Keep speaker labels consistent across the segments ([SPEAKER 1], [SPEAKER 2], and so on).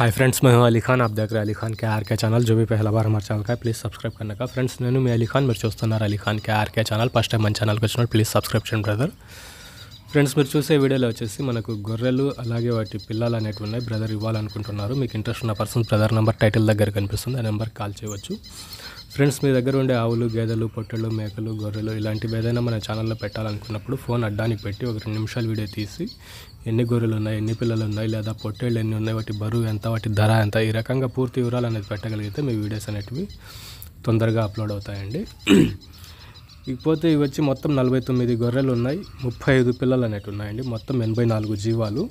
[SPEAKER 1] hi friends మేము అలీ ఖాన్ ఆప్ దగ్గర Ali Khan KRK channel जो भी पहला बार हमारे ఛానల్ का ప్లీజ్ సబ్స్క్రైబ్ करने ఫ్రెండ్స్ నేను మీ అలీ ఖాన్ మీరు చూస్తున్నారు Ali Khan KRK channel first time మన ఛానల్కి వచ్చినప్పుడు ప్లీజ్ సబ్స్క్రైబ్ చేయండి బ్రదర్ ఫ్రెండ్స్ మీరు చూసే వీడియోలో వచ్చేసి మనకు గొర్రెలు అలాగే వాటి పిల్లలు అనేటివి ఉన్నాయి బ్రదర్ ఇవ్వాలనుకుంటున్నారు మీకు ఇంట్రెస్ట్ ఉన్న పర్సన్ బ్రదర్ నెంబర్ టైటిల్ దగ్గర కనిపిస్తుంది ఆ నెంబర్కి కాల్ చేయవచ్చు ఫ్రెండ్స్ మీ దగ్గర ఉండే ఆవులు గేదెలు పొట్టెలు మేకలు గొర్రెలు ఇలాంటివి ఏదైనా మన ఛానల్లో పెట్టాలనుకున్నప్పుడు ఫోన్ అడ్డానికి పెట్టి ఒక రెండు నిమిషాలు వీడియో తీసి ఎన్ని గొర్రెలు ఉన్నాయి ఎన్ని పిల్లలు ఉన్నాయి లేదా పొట్టేళ్ళు ఎన్ని ఉన్నాయి వాటి బరువు ఎంత వాటి ధర ఎంత ఈ రకంగా పూర్తి వివరాలు అనేది పెట్టగలిగితే మీ వీడియోస్ అనేటివి తొందరగా అప్లోడ్ అవుతాయండి ఇకపోతే ఇవి వచ్చి మొత్తం నలభై తొమ్మిది గొర్రెలు ఉన్నాయి ముప్పై ఐదు పిల్లలు అనేటివి ఉన్నాయండి మొత్తం ఎనభై నాలుగు జీవాలు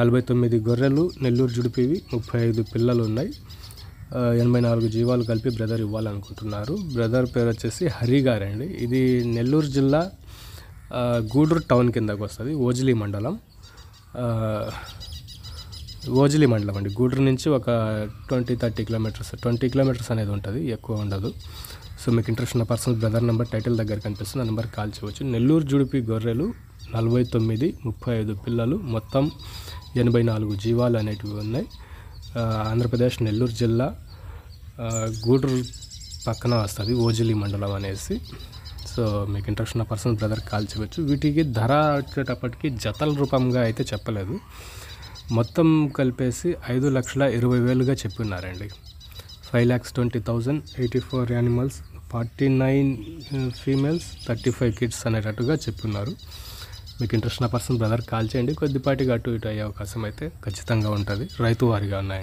[SPEAKER 1] నలభై తొమ్మిది గొర్రెలు నెల్లూరు జుడిపివి ముప్పై ఐదు పిల్లలు ఉన్నాయి ఎనభై నాలుగు జీవాలు కలిపి బ్రదర్ ఇవ్వాలనుకుంటున్నారు బ్రదర్ పేరు వచ్చేసి హరి గారండి ఇది నెల్లూరు జిల్లా గూడూరు టౌన్ కిందకు వస్తుంది ఓజిలి మండలం ఓజిలి మండలం అండి గూడూరు నుంచి ఒక twenty thirty kilometres twenty kilometres అనేది ఉంటుంది ఎక్కువ ఉండదు సో మీకు ఇంట్రెస్ట్ ఉన్న పర్సన్ బ్రదర్ నెంబర్ టైటిల్ దగ్గర కనిపిస్తుంది ఆ నెంబర్ కాల్ చేయవచ్చు నెల్లూరు జుడిపి గొర్రెలు నలభై తొమ్మిది ముప్పై ఐదు పిల్లలు మొత్తం ఎనభై నాలుగు జీవాలు అనేటివి ఉన్నాయి ఆంధ్రప్రదేశ్ నెల్లూరు జిల్లా గూడూరు పక్కన వస్తుంది ఓజిలి మండలం అనేసి సో మీకు ఇంట్రెస్ట్ ఉన్న పర్సన్ బ్రదర్ కాల్ చేయవచ్చు వీటికి ధర వచ్చేటప్పటికి జతల రూపంగా అయితే చెప్పలేదు మొత్తం కలిపేసి ఐదు లక్షల ఇరవై వేలుగా చెప్పినారండి five lakhs twenty thousand eighty four animals forty nine females thirty five kids అనేటట్టుగా చెప్పున్నారు మీకు ఇంట్రెస్ట్ ఉన్న పర్సన్ బ్రదర్ కాల్ చేయండి కొద్దిపాటిగా అటు ఇటు అయ్యే అవకాశం అయితే ఖచ్చితంగా ఉంటుంది రైతు వారిగా ఉన్నాయి